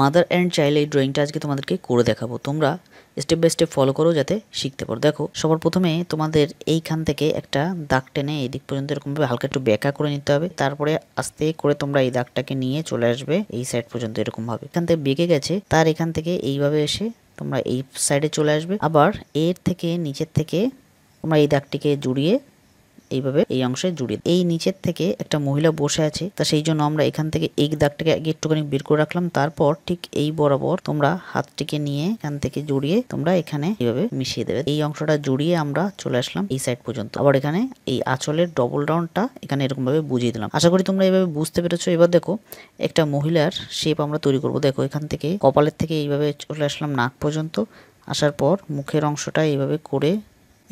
mother and child এই ড্রয়িংটা আজকে তোমাদেরকে করে দেখাবো তোমরা স্টেপ বাই স্টেপ ফলো করো যাতে শিখতে পারো দেখো সবার প্রথমে তোমাদের এইখান থেকে একটা দাগ টেনে এই দিক পর্যন্ত এরকমভাবে হালকা একটু ব্যাকা করে নিতে হবে তারপরে আস্তে করে তোমরা এই দাগটাকে নিয়ে চলে আসবে এই সাইড পর্যন্ত এরকমভাবে এখান থেকে বেঁকে গেছে তার এখান থেকে এইভাবে এসে তোমরা এই সাইডে চলে আসবে আবার এর থেকে নিচের থেকে তোমরা এই দাগটিকে জুড়িয়ে এইভাবে এই অংশে জুড়ে এই নিচের থেকে একটা মহিলা বসে আছে তা সেই জন্য আমরা এখান থেকে এই দাগটাকে আগে একটুখানি বের করে রাখলাম তারপর ঠিক এই বরাবর তোমরা হাতটিকে নিয়ে এখান থেকে জড়িয়ে তোমরা এখানে এইভাবে মিশিয়ে দেবে এই অংশটা জুড়িয়ে আমরা চলে আসলাম এই সাইড পর্যন্ত আবার এখানে এই আঁচলের ডবল রাউন্ডটা এখানে এরকম ভাবে বুঝিয়ে দিলাম আশা করি তোমরা এইভাবে বুঝতে পেরেছো এবার দেখো একটা মহিলার শেপ আমরা তৈরি করব দেখো এখান থেকে কপালের থেকে এইভাবে চলে আসলাম নাক পর্যন্ত আসার পর মুখের অংশটা এইভাবে করে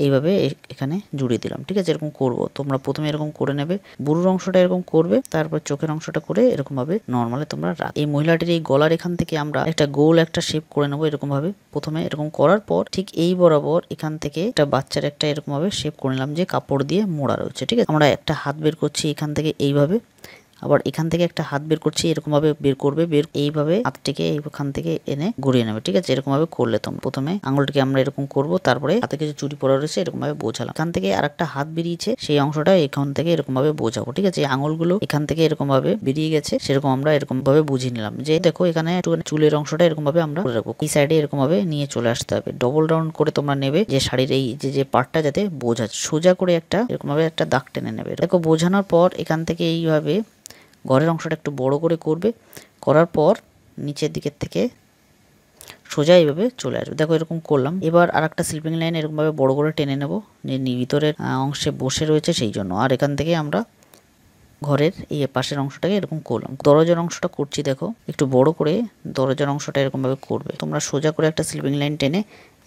এইভাবে এখানে জুড়িয়ে দিলাম ঠিক আছে এরকম করব তোমরা প্রথমে এরকম করে নেবে বুড়োর অংশটা এরকম করবে তারপর চোখের অংশটা করে এরকমভাবে নর্মালে তোমরা রাখ এই মহিলাটির এই গলার এখান থেকে আমরা একটা গোল একটা শেপ করে নেবো এরকমভাবে প্রথমে এরকম করার পর ঠিক এই বরাবর এখান থেকে একটা বাচ্চার একটা এরকমভাবে শেপ করে নিলাম যে কাপড় দিয়ে মোড়া রয়েছে ঠিক আছে আমরা একটা হাত বের করছি এখান থেকে এইভাবে আবার এখান থেকে একটা হাত বের করছি এরকমভাবে বের করবে বের এইভাবে হাতটিকে এইখান থেকে এনে ঘুরিয়ে নেবে ঠিক আছে এরকমভাবে করলে তোমার প্রথমে আঙুলটিকে আমরা এরকম করব তারপরে হাতে কিছু চুরি পড়া রয়েছে এরকমভাবে বোঝালাম এখান থেকে আর একটা হাত বেরিয়েছে সেই অংশটা এখান থেকে এরকমভাবে বোঝাবো ঠিক আছে আঙুলগুলো এখান থেকে এরকমভাবে বেরিয়ে গেছে সেরকম আমরা এরকমভাবে বুঝিয়ে নিলাম যে দেখো এখানে চুলের অংশটা এরকমভাবে আমরা রাখবো এই সাইডে এরকমভাবে নিয়ে চলে আসতে হবে ডবল রাউন্ড করে তোমরা নেবে যে শাড়ির এই যে যে পার্টটা যাতে বোঝা সোজা করে একটা এরকমভাবে একটা দাগ টেনে নেবে দেখো বোঝানোর পর এখান থেকে এইভাবে ঘরের অংশটা একটু বড় করে করবে করার পর নিচের দিকের থেকে সোজা এইভাবে চলে আসবে দেখো এরকম করলাম এবার আর একটা স্লিপিং লাইন এরকমভাবে বড় করে টেনে নেব যে ভিতরের অংশে বসে রয়েছে সেই জন্য আর এখান থেকে আমরা ঘরের এই পাশের অংশটাকে এরকম করলাম দরজার অংশটা করছি দেখো একটু বড় করে দরজার অংশটা এরকমভাবে করবে তোমরা সোজা করে একটা স্লিপিং লাইন টেনে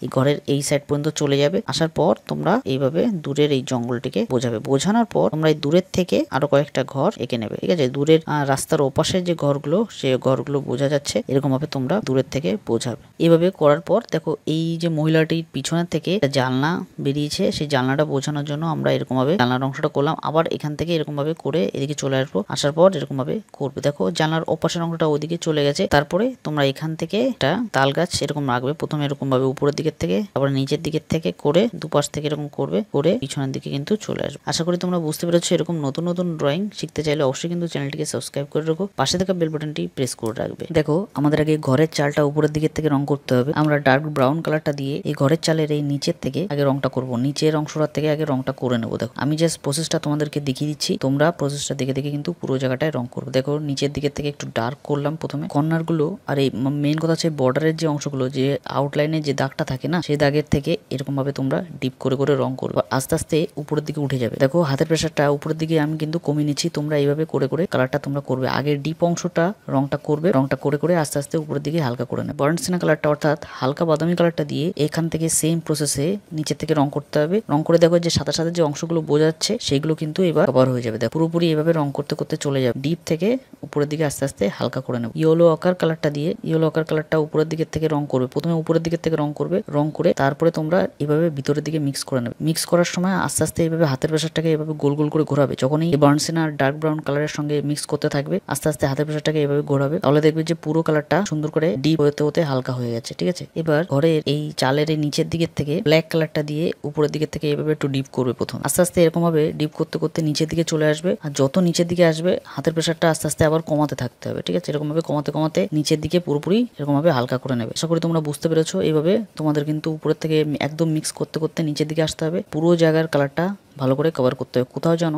এই ঘরের এই সাইড পর্যন্ত চলে যাবে আসার পর তোমরা এইভাবে দূরের এই জঙ্গলটিকে বোঝাবে বোঝানোর পর তোমরা এই দূরের থেকে আরো কয়েকটা ঘর এঁকে নেবে ঠিক আছে দূরের রাস্তার ওপাশের যে ঘরগুলো সে ঘরগুলো বোঝা যাচ্ছে এরকম ভাবে তোমরা দূরের থেকে বোঝাবে এইভাবে করার পর দেখো এই যে মহিলাটির পিছনের থেকে জালনা বেরিয়েছে সেই জালনাটা বোঝানোর জন্য আমরা এরকম ভাবে জালনার অংশটা করলাম আবার এখান থেকে এরকম ভাবে করে এদিকে চলে আসবো আসার পর এরকম ভাবে করবে দেখো জানলার অপাশের অংশটা ওদিকে চলে গেছে তারপরে তোমরা এখান থেকে একটা তাল গাছ এরকম রাখবে প্রথমে এরকম ভাবে উপরের দিকে থেকে তারপরে নিচের দিকের থেকে করে দুপাশ থেকে এরকম করবে করে পিছনের দিকে কিন্তু চলে আসবে আশা করি তোমরা বুঝতে পেরেছো এরকম নতুন নতুন ড্রয়িং শিখতে চাইলে অবশ্যই কিন্তু চ্যানেলটিকে সাবস্ক্রাইব করে রাখো পাশে থাকা বেল বাটনটি প্রেস করে রাখবে দেখো আমাদের আগে ঘরের চালটা উপরের দিকের থেকে রং করতে হবে আমরা ডার্ক ব্রাউন কালারটা দিয়ে এই ঘরের চালের এই নিচের থেকে আগে রংটা করব নিচের অংশটা থেকে আগে রংটা করে নেবো দেখো আমি জাস্ট প্রসেসটা তোমাদেরকে দেখিয়ে দিচ্ছি তোমরা প্রসেসটা দেখে দেখে কিন্তু পুরো জায়গাটায় রং করবো দেখো নিচের দিকের থেকে একটু ডার্ক করলাম প্রথমে কর্নার গুলো আর এই মেন কথা হচ্ছে বর্ডারের যে অংশগুলো যে আউটলাইনের যে দাগটা থাকে থাকে না সেই দাগের থেকে এরকমভাবে তোমরা ডিপ করে করে রং করবে আস্তে আস্তে উপরের দিকে উঠে যাবে দেখো হাতের প্রেশারটা উপরের দিকে আমি কিন্তু কমিয়ে নিচ্ছি তোমরা এইভাবে করে করে কালারটা তোমরা করবে আগে ডিপ অংশটা রংটা করবে রংটা করে করে আস্তে আস্তে উপরের দিকে হালকা করে নেবে বরেন্সিনা কালারটা অর্থাৎ হালকা বাদামি কালারটা দিয়ে এখান থেকে সেম প্রসেসে নিচের থেকে রং করতে হবে রং করে দেখো যে সাদা সাদা যে অংশগুলো বোঝাচ্ছে সেগুলো কিন্তু এবার কভার হয়ে যাবে দেখো পুরোপুরি এভাবে রং করতে করতে চলে যাবে ডিপ থেকে উপরের দিকে আস্তে আস্তে হালকা করে নেবো ইয়েলো আকার কালারটা দিয়ে ইয়েলো আকার কালারটা উপরের দিকের থেকে রং করবে প্রথমে উপরের দিকের থেকে রং করবে রং করে তারপরে তোমরা এভাবে ভিতরের দিকে মিক্স করে নেবে মিক্স করার সময় আস্তে আস্তে এইভাবে হাতের প্রেশারটাকে এভাবে গোল গোল করে ঘোরাবে যখনই বার্নসেন আর ডার্ক ব্রাউন কালারের সঙ্গে মিক্স করতে থাকবে আস্তে আস্তে হাতের প্রেশারটাকে এভাবে ঘোরাবে তাহলে দেখবে যে পুরো কালারটা সুন্দর করে ডিপ হতে হতে হালকা হয়ে গেছে ঠিক আছে এবার ঘরের এই চালের এই নিচের দিকের থেকে ব্ল্যাক কালারটা দিয়ে উপরের দিকের থেকে এভাবে একটু ডিপ করবে প্রথম আস্তে আস্তে এরকম ভাবে ডিপ করতে করতে নিচের দিকে চলে আসবে আর যত নিচের দিকে আসবে হাতের প্রেশারটা আস্তে আস্তে আবার কমাতে থাকতে হবে ঠিক আছে এরকম ভাবে কমাতে কমাতে নিচের দিকে পুরোপুরি এরকম ভাবে হালকা করে নেবে আশা করি তোমরা বুঝতে পেরেছো এইভাবে তোমাদের আমাদের কিন্তু উপরের থেকে একদম মিক্স করতে করতে নিচের দিকে আসতে হবে পুরো জায়গার কালারটা ভালো করে কভার করতে হবে কোথাও যেন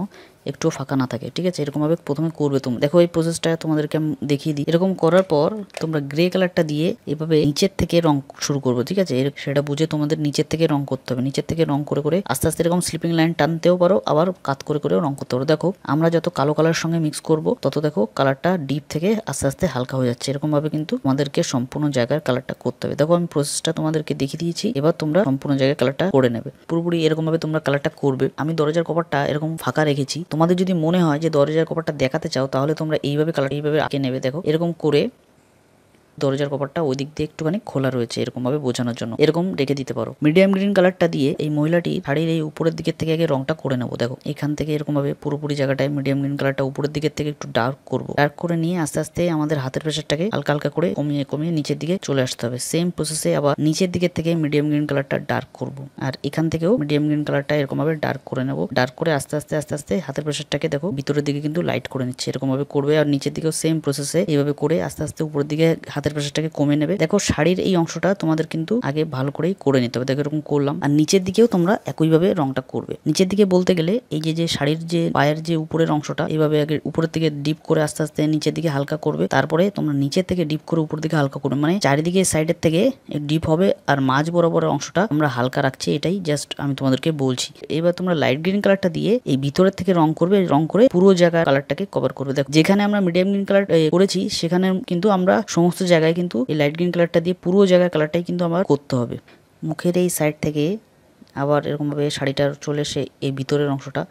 একটুও ফাঁকা না থাকে ঠিক আছে এরকমভাবে প্রথমে করবে তুমি দেখো এই প্রসেসটা তোমাদেরকে আমি দেখিয়ে দিই এরকম করার পর তোমরা গ্রে কালারটা দিয়ে এভাবে নিচের থেকে রং শুরু করবো ঠিক আছে সেটা বুঝে তোমাদের নিচের থেকে রং করতে হবে নিচের থেকে রং করে করে আস্তে আস্তে এরকম স্লিপিং লাইন টানতেও পারো আবার কাত করে করেও রং করতে পারো দেখো আমরা যত কালো কালার সঙ্গে মিক্স করব তত দেখো কালারটা ডিপ থেকে আস্তে আস্তে হালকা হয়ে যাচ্ছে এরকমভাবে কিন্তু আমাদেরকে সম্পূর্ণ জায়গার কালারটা করতে হবে দেখো আমি প্রসেসটা তোমাদেরকে দেখিয়ে দিয়েছি এবার তোমরা সম্পূর্ণ জায়গায় কালারটা করে নেবে পুরোপুরি এরকমভাবে তোমরা কালারটা করবে আমি দরজার কভারটা এরকম ফাঁকা রেখেছি তোমাদের যদি মনে হয় যে দরজার কভারটা দেখাতে চাও তাহলে তোমরা এইভাবে কালার এইভাবে আঁকে নেবে দেখো এরকম করে দরজার কভারটা ওই দিক দিয়ে একটুখানি খোলা রয়েছে এরকম ভাবে বোঝানোর জন্য এরকম রেখে দিতে পারো মিডিয়াম গ্রিন কালারটা দিয়ে এই মহিলাটি শাড়ির এই উপরের দিকের থেকে আগে রংটা করে নেবো দেখো এখান থেকে এরকম ভাবে পুরোপুরি জায়গাটায় মিডিয়াম গ্রিন কালারটা উপরের দিকের থেকে একটু ডার্ক করবো ডার্ক করে নিয়ে আস্তে আস্তে আমাদের হাতের প্রেশারটাকে হালকা হালকা করে কমিয়ে কমিয়ে নিচের দিকে চলে আসতে হবে সেম প্রসেসে আবার নিচের দিকের থেকে মিডিয়াম গ্রিন কালারটা ডার্ক করবো আর এখান থেকেও মিডিয়াম গ্রিন কালারটা এরকমভাবে ডার্ক করে নেবো ডার্ক করে আস্তে আস্তে আস্তে আস্তে হাতের প্রেশারটাকে দেখো ভিতরের দিকে কিন্তু লাইট করে নিচ্ছে এরকমভাবে করবে আর নিচের দিকেও সেম প্রসেসে এইভাবে করে আস্তে আস্তে উপরের দিকে হাতের হাতের প্রেশারটাকে কমে নেবে দেখো শাড়ির এই অংশটা তোমাদের কিন্তু আগে ভালো করেই করে নিতে হবে দেখো এরকম করলাম আর নিচের দিকেও তোমরা একইভাবে রংটা করবে নিচের দিকে বলতে গেলে এই যে যে শাড়ির যে পায়ের যে উপরের অংশটা এইভাবে আগে উপরের থেকে ডিপ করে আস্তে আস্তে নিচের দিকে হালকা করবে তারপরে তোমরা নিচের থেকে ডিপ করে উপর দিকে হালকা করবে মানে চারিদিকে সাইডের থেকে ডিপ হবে আর মাঝ বরাবর অংশটা আমরা হালকা রাখছি এটাই জাস্ট আমি তোমাদেরকে বলছি এবার তোমরা লাইট গ্রিন কালারটা দিয়ে এই ভিতরের থেকে রং করবে রং করে পুরো জায়গার কালারটাকে কভার করবে দেখো যেখানে আমরা মিডিয়াম গ্রিন কালার করেছি সেখানে কিন্তু আমরা সমস্ত জায়গা জায়গায় কিন্তু এই লাইট গ্রিন কালারটা দিয়ে পুরো জায়গার কালারটাই কিন্তু আমার করতে হবে মুখের এই সাইড থেকে আবার এরকমভাবে শাড়িটার চলে এসে এই ভিতরের অংশটা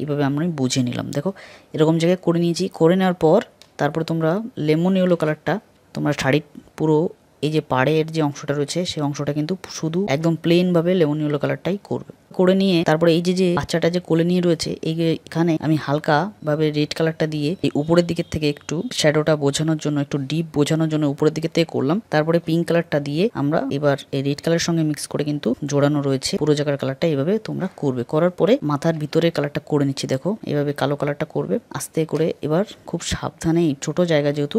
এইভাবে আমি বুঝে নিলাম দেখো এরকম জায়গায় করে নিয়েছি করে নেওয়ার পর তারপরে তোমরা লেমন ইয়েলো কালারটা তোমরা শাড়ির পুরো এই যে পাড়ের যে অংশটা রয়েছে সেই অংশটা কিন্তু শুধু একদম প্লেনভাবে লেমন ইয়েলো কালারটাই করবে করে নিয়ে তারপরে এই যে যে বাচ্চাটা যে কোলে নিয়ে রয়েছে এই এখানে আমি হালকা ভাবে রেড কালারটা দিয়ে এই উপরের দিকের থেকে একটু শ্যাডোটা বোঝানোর জন্য একটু ডিপ বোঝানোর জন্য উপরের দিকে থেকে করলাম তারপরে পিঙ্ক কালারটা দিয়ে আমরা এবার এই রেড কালার সঙ্গে মিক্স করে কিন্তু জোড়ানো রয়েছে পুরো জায়গার কালারটা এভাবে তোমরা করবে করার পরে মাথার ভিতরে কালারটা করে নিচ্ছি দেখো এভাবে কালো কালারটা করবে আস্তে করে এবার খুব সাবধানে ছোট জায়গা যেহেতু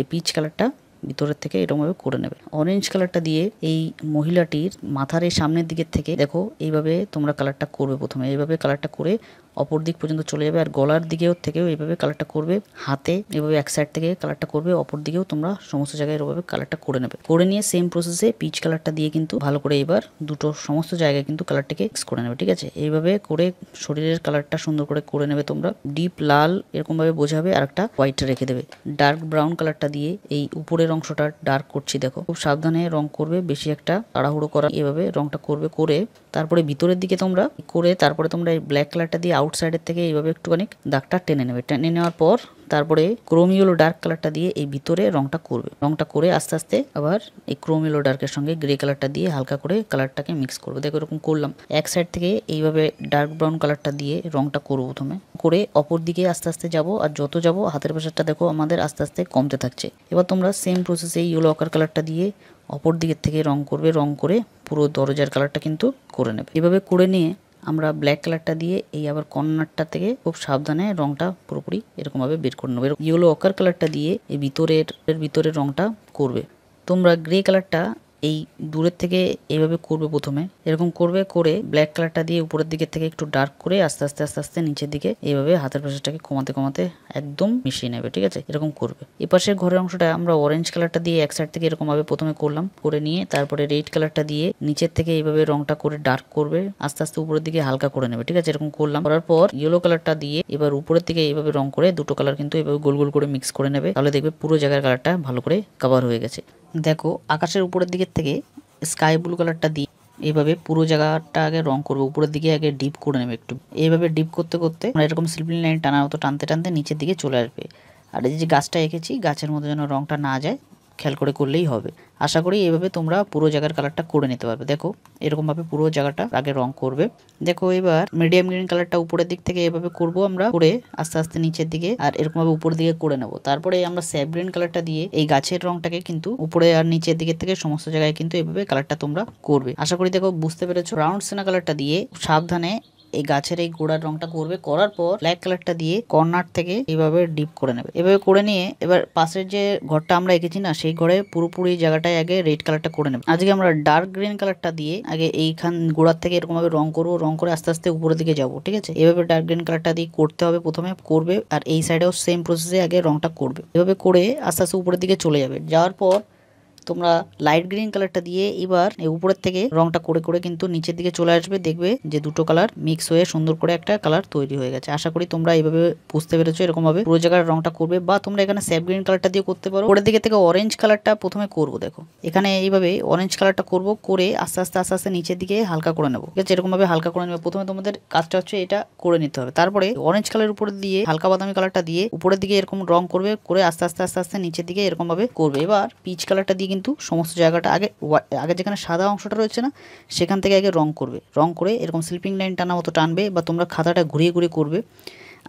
এই পিচ কালারটা ভিতরের থেকে এরকমভাবে করে নেবে অরেঞ্জ কালারটা দিয়ে এই মহিলাটির মাথার এই সামনের দিকের থেকে দেখো এইভাবে তোমরা কালারটা করবে প্রথমে এইভাবে কালারটা করে অপর দিক পর্যন্ত চলে যাবে আর গলার দিকেও থেকেও এইভাবে কালারটা করবে হাতে এভাবে এক সাইড থেকে কালারটা করবে অপর দিকেও তোমরা সমস্ত জায়গায় এভাবে কালারটা করে নেবে করে নিয়ে সেম প্রসেসে পিচ কালারটা দিয়ে কিন্তু ভালো করে এবার দুটো সমস্ত জায়গায় কিন্তু কালারটাকে এক্স করে নেবে ঠিক আছে এইভাবে করে শরীরের কালারটা সুন্দর করে করে নেবে তোমরা ডিপ লাল এরকমভাবে বোঝাবে আর একটা হোয়াইট রেখে দেবে ডার্ক ব্রাউন কালারটা দিয়ে এই উপরের অংশটা ডার্ক করছি দেখো খুব সাবধানে রং করবে বেশি একটা তাড়াহুড়ো করা এভাবে রংটা করবে করে তারপরে ভিতরের দিকে তোমরা করে তারপরে তোমরা এই ব্ল্যাক কালারটা দিয়ে আউট আউটসাইডের থেকে এইভাবে একটুখানি দাগটা টেনে নেবে টেনে নেওয়ার পর তারপরে ক্রোম ডার্ক কালারটা দিয়ে এই ভিতরে রংটা করবে রংটা করে আস্তে আস্তে আবার এই ক্রোম ইয়েলো ডার্কের সঙ্গে গ্রে কালারটা দিয়ে হালকা করে কালারটাকে মিক্স করবে দেখো এরকম করলাম এক সাইড থেকে এইভাবে ডার্ক ব্রাউন কালারটা দিয়ে রংটা করবো প্রথমে করে অপর দিকে আস্তে আস্তে যাব আর যত যাব হাতের প্রেশারটা দেখো আমাদের আস্তে আস্তে কমতে থাকছে এবার তোমরা সেম প্রসেসে ইয়েলো অকার কালারটা দিয়ে অপর দিকের থেকে রং করবে রং করে পুরো দরজার কালারটা কিন্তু করে নেবে এভাবে করে নিয়ে আমরা ব্ল্যাক কালারটা দিয়ে এই আবার কর্নারটা থেকে খুব সাবধানে রংটা পুরোপুরি এরকমভাবে বের করে নেবো ইয়েলো অকার কালারটা দিয়ে এই ভিতরের ভিতরের রংটা করবে তোমরা গ্রে কালারটা এই দূরের থেকে এইভাবে করবে প্রথমে এরকম করবে করে ব্ল্যাক কালারটা দিয়ে উপরের দিকের থেকে একটু ডার্ক করে আস্তে আস্তে আস্তে আস্তে নিচের দিকে এইভাবে হাতের প্রেসারটাকে কমাতে কমাতে একদম মিশিয়ে নেবে ঠিক আছে এরকম করবে এপাশের ঘরের অংশটা আমরা অরেঞ্জ কালারটা দিয়ে এক সাইড থেকে এরকমভাবে প্রথমে করলাম করে নিয়ে তারপরে রেড কালারটা দিয়ে নিচের থেকে এইভাবে রংটা করে ডার্ক করবে আস্তে আস্তে উপরের দিকে হালকা করে নেবে ঠিক আছে এরকম করলাম করার পর ইয়েলো কালারটা দিয়ে এবার উপরের থেকে এইভাবে রং করে দুটো কালার কিন্তু এভাবে গোল গোল করে মিক্স করে নেবে তাহলে দেখবে পুরো জায়গার কালারটা ভালো করে কভার হয়ে গেছে দেখো আকাশের উপরের দিকের থেকে স্কাই ব্লু কালারটা দিয়ে এইভাবে পুরো জায়গাটা আগে রং করবো উপরের দিকে আগে ডিপ করে নেবে একটু এইভাবে ডিপ করতে করতে আমরা এরকম স্লিপিং লাইন টানা হতো টানতে টানতে নিচের দিকে চলে আসবে আর এই যে গাছটা এঁকেছি গাছের মধ্যে যেন রংটা না যায় খেয়াল করে করলেই হবে আশা করি এভাবে তোমরা পুরো জায়গার কালারটা করে নিতে পারবে দেখো এরকমভাবে পুরো জায়গাটা আগে রং করবে দেখো এবার মিডিয়াম গ্রিন কালারটা উপরের দিক থেকে এভাবে করব আমরা করে আস্তে আস্তে নিচের দিকে আর এরকমভাবে উপর দিকে করে নেব তারপরে আমরা স্যাপ গ্রিন কালারটা দিয়ে এই গাছের রংটাকে কিন্তু উপরে আর নিচের দিকের থেকে সমস্ত জায়গায় কিন্তু এভাবে কালারটা তোমরা করবে আশা করি দেখো বুঝতে পেরেছো রাউন্ড সেনা কালারটা দিয়ে সাবধানে এই গাছের এই গোড়ার রংটা করবে করার পর ব্ল্যাক কালারটা দিয়ে কর্নার থেকে এইভাবে ডিপ করে নেবে এভাবে করে নিয়ে এবার পাশের যে ঘরটা আমরা এঁকেছি না সেই ঘরে পুরোপুরি জায়গাটায় আগে রেড কালারটা করে নেবে আজকে আমরা ডার্ক গ্রিন কালারটা দিয়ে আগে এইখান গোড়ার থেকে এরকমভাবে রং করবো রং করে আস্তে আস্তে উপরের দিকে যাবো ঠিক আছে এভাবে ডার্ক গ্রিন কালারটা দিয়ে করতে হবে প্রথমে করবে আর এই সাইডেও সেম প্রসেসে আগে রংটা করবে এভাবে করে আস্তে আস্তে উপরের দিকে চলে যাবে যাওয়ার পর তোমরা লাইট গ্রিন কালারটা দিয়ে এবার উপরের থেকে রংটা করে করে কিন্তু নিচের দিকে চলে আসবে দেখবে যে দুটো কালার মিক্স হয়ে সুন্দর করে একটা কালার তৈরি হয়ে গেছে আশা করি তোমরা এইভাবে বুঝতে পেরেছো এরকম ভাবে পুরো জায়গার রংটা করবে বা তোমরা এখানে স্যাপ গ্রিন কালারটা দিয়ে করতে পারো ওপরের দিকে থেকে অরেঞ্জ কালারটা প্রথমে করব দেখো এখানে এইভাবে অরেঞ্জ কালারটা করব করে আস্তে আস্তে আস্তে আস্তে নিচের দিকে হালকা করে নেবো ঠিক আছে এরকম ভাবে হালকা করে নেবে প্রথমে তোমাদের কাজটা হচ্ছে এটা করে নিতে হবে তারপরে অরেঞ্জ কালারের উপর দিয়ে হালকা বাদামি কালারটা দিয়ে উপরের দিকে এরকম রং করবে করে আস্তে আস্তে আস্তে আস্তে নিচের দিকে এরকম ভাবে করবে এবার পিচ কালারটা দিয়ে কিন্তু সমস্ত জায়গাটা আগে আগে যেখানে সাদা অংশটা রয়েছে না সেখান থেকে আগে রং করবে রং করে এরকম স্লিপিং লাইন টানা মতো টানবে বা তোমরা খাতাটা ঘুরিয়ে ঘুরিয়ে করবে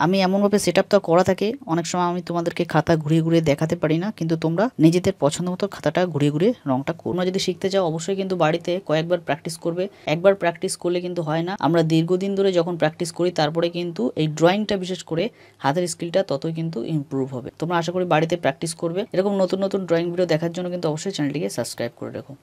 আমি এমনভাবে সেট তো করা থাকে অনেক সময় আমি তোমাদেরকে খাতা ঘুরিয়ে ঘুরিয়ে দেখাতে পারি না কিন্তু তোমরা নিজেদের পছন্দ মতো খাতাটা ঘুরিয়ে ঘুরিয়ে রংটা তোমরা যদি শিখতে চাও অবশ্যই কিন্তু বাড়িতে কয়েকবার প্র্যাকটিস করবে একবার প্র্যাকটিস করলে কিন্তু হয় না আমরা দীর্ঘদিন ধরে যখন প্র্যাকটিস করি তারপরে কিন্তু এই ড্রয়িংটা বিশেষ করে হাতের স্কিলটা ততই কিন্তু ইম্প্রুভ হবে তোমরা আশা করি বাড়িতে প্র্যাকটিস করবে এরকম নতুন নতুন ড্রয়িং ভিডিও দেখার জন্য কিন্তু অবশ্যই চ্যানেলটিকে সাবস্ক্রাইব করে রেখো